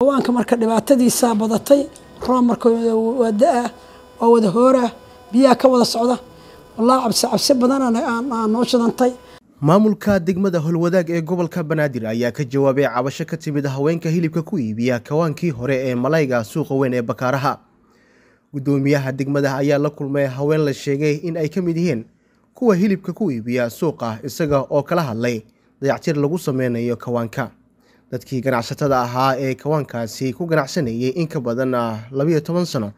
hawaanka marka dhibaatadiisaa badatay roob marka ah, waa da wada hoorah biyaha ka wada socda wallah cabsi cabsi badan aan noo shidantay maamulka degmada howlwadaag ee gobolka banaadir ayaa ka jawaabay cabasho ka timid haweenka hilibka ku iibiya kawaankii hore ee malayga suuqa weyn ee bakaaraha guddoomiyaha degmada ayaa la kulmay haween la sheegay in ay ka mid yihiin kuwa hilibka ku iibiya suuqa isaga oo kala hadlay dayactir lagu sameynayo kawaanka dadkii ganacsatada ahaa ee kawaankaasi ku ganacsanayay in ka badan ah, labiyo toban sano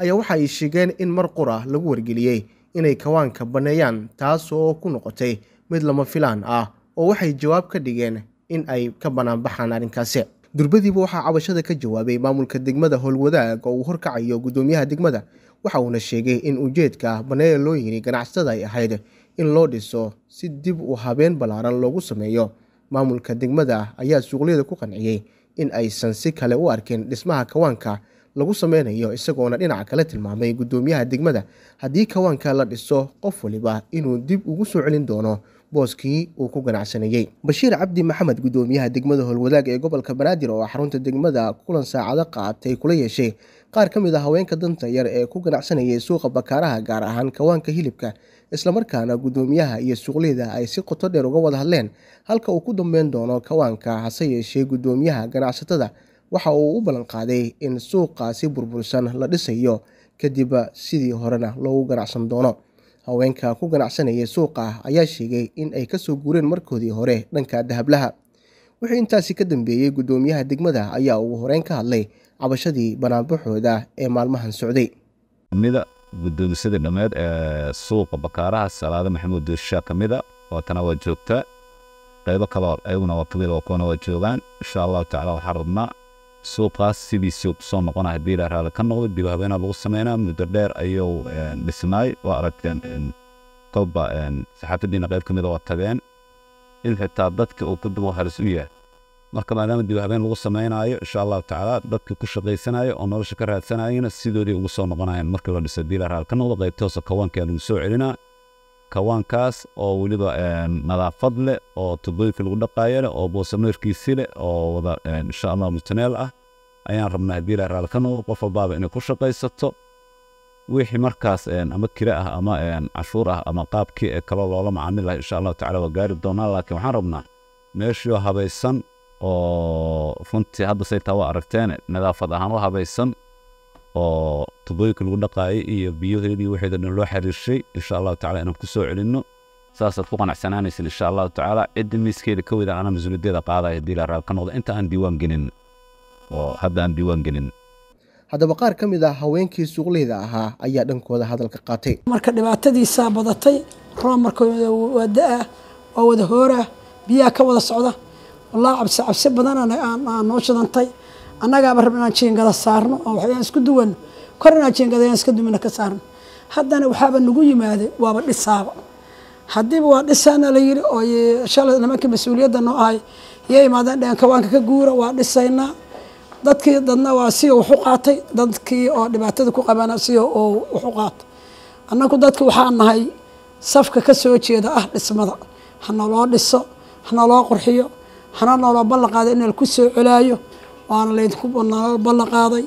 ayaa waxa ay sheegeen in mar qura lagu wargeliyey inay kawaanka banneeyaan taas oo ku noqotay mid lama filaan ah oo waxay jawaab ka dhigeen in ay ka banaanbaxaan arrinkaasi durbadiiba waxaa cabashada ka jawaabay maamulka degmada howlwadaag oo uu horkacayo guddoomiyaha degmada waxa uuna sheegay in ujeedka banneeya loo yiri ganacsatada ay ahayd in loo dhiso si dib u habeen ballaaran loogu sameeyo maamulka degmada ah ayaa suuqliyada ku qanciyey in aysan si kale u arkin dhismaha kawaanka lagu sameynayo isagoona dhinaca kale tilmaamay guddoomiyaha degmada haddii kawaanka la dhiso qof waliba inuu dib ugu soo celin doono booskii uu ku ganacsanayey bashiir cabdi maxamed gudoomiyaha degmada howlwadaag ee gobolka banaadir oo xarunta degmada kulan saacado qaatay kula yeeshay qaar ka mid a ah haweenka danta yar ee ku ganacsanayay suuqa bakaaraha gaar ahaan kawaanka hilibka islamarkaana guddoomiyaha iyo suuqleyda ay si qoto dheer uga wada hadleen halka uu ku dambeyn doono kawaanka hase yeeshee guddoomiyaha ganacsatada waxa uu u ballanqaaday qaaday in suuqaasi burbursan la dhisayo kadib sidii horena loogu ganacsan doono haweenka ku ganacsanaya suuqa ayaa sheegay in ay ka soo guureen markoodii hore dhanka dahablaha wixii intaasi ka dambeeyey guddoomiyaha degmada ayaa ugu horeyn ka hadlay cabashadii banaanbaxooda ee maalmahan socday nida guddoomsada dhammeed ee suuqa bakaaraha salaado maxamuud duusha ka mida waatana waa joogtaa qaybo kaloo ayaguna waa kamid oo kuwana waa joogaan insha allahu tacala waxaan rabnaa suuqaas sidiisii kusoo noqona haddii la ka noqdo dib habeena lagu sameynaa muddo dheer ayuu dhisnaay oo aragteen kolba saxaafadiina qayb kamida waa tageen in xitaa dadka uu kadib halis u yahay marka maadaama dib habeen lagu sameynaayo insha allahu tacaala dadka ku shaqaysanayo oo nolosha ka raadsanayana sidoodii ugu soo noqonayaan markii la dhiso haddii la ka noqdo qaybtoosa hoose kawankeeda soo celinaa kawaankaas oo weliba nadaafad leh oo toddobaadkii lagu dhaqaayole oo boosameerkiisi leh oo wada insha allah mutaneel ah ayaan rabnaa haddii ilaah raali ka noqdo qof walbaaba inay ku shaqaysato wixii markaas ama kira ah ama cashuur ah ama qaabkii ee kaloo loola macaamil ah insha allahu tacala waa gaari doonaa laakiin waxaan rabnaa meeshiioo habaysan oo runtii hadda say taa waa aragteen nadaafad ahaan oo habaysan oo tubooyinka lagu dhaqaayay iyo biyoheen iyo dhan loo xariirshay insha allahu tacala inaan ku soo celinno saasaad ku qanacsanaanaysan insha allahu tacaala cidda miiskeeda ka weyda anaa mas-uuliyaddeeda qaadaya haddii la raab ka noqdo inta aan diiwaan gelin oo hadda aan diiwaan gelin haddaba qaar ka mid ah haweenkii suuqleyda ahaa ayaa dhankooda hadalka qaatay marka dhibaatadiisaa badatay roon marka waa da-ah waa wada hoorah biyaha ka wada socda walaa cabsi cabsi badanaa noo shidantay annagaaba rab inaan jiingada saarno oo waxyaan isku duwan kor inaan jiingada yaan iska dumina ka saarno haddana waxaaba nagu yimaade waaba dhisaaba haddiiba waa dhisaana la yidhi oo shalay nimankii mas-uuliyadda noo ahay yay imaadeen dheen kawaanka ka guura waa dhisaynaa dadkii dadna waa siyo waxu qaatay dadkii oo dhibaatada ku qabana siyo oo waxu qaatay annagu dadki waxaa nahay safka ka soo jeeda ah dhismada hanaloo dhiso hanaloo qurxiyo hana nooloo ballanqaada in la ku soo colaayo waana laydinku ballan qaaday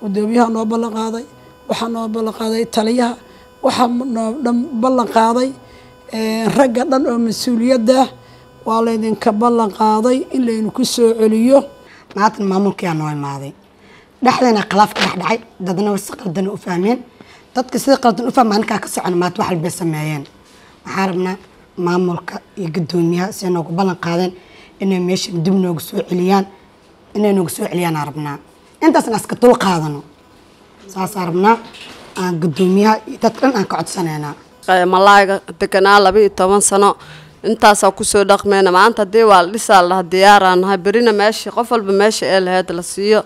gudoomiyaha noo ballan qaaday waxaa noo ballan qaaday taliyaha waxaa noo ballan qaaday ragga dhan oo mas-uuliyadda ah, waa laydinka ballan qaaday in ku soo celiyo maatan maamulkiyaa noo imaaday dhexdana khilaaf ka dhexdhacay dadna si qaldan u fahmeen dadka sida qaldan u fahma ninkaa ka socon maanta wax walbay sameeyeen waxaa rabnaa maamulka iyo guddoomiyaha si noogu ballan qaadeen inay meesha dib noogu soo celiyaan inay nooga soo celiyaanaa rabnaa intaasna iska dul qaadano saasaa rabnaa aan guddoomiyaha iyo dadka dhan aan ka codsanaynaa malayga deganaa labaiyo toban sano intaasaa kusoo dhaqmeyna maanta hadii waa dhisaa laha diyaaraa nahay berina meesha qof walba meesha ee laheyd la siiyo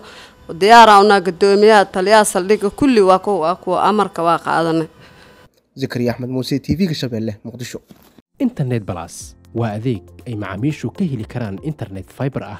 diyaaraan unaa guddoomiyaha taliyaha saldhiga kulli waa kuwa amarka waa qaadanay zakariya axmed muuse t v-ga shabeelle muqdisho internet balas waa adeeg ay macaamiishu ka heli karaan internet fiber ah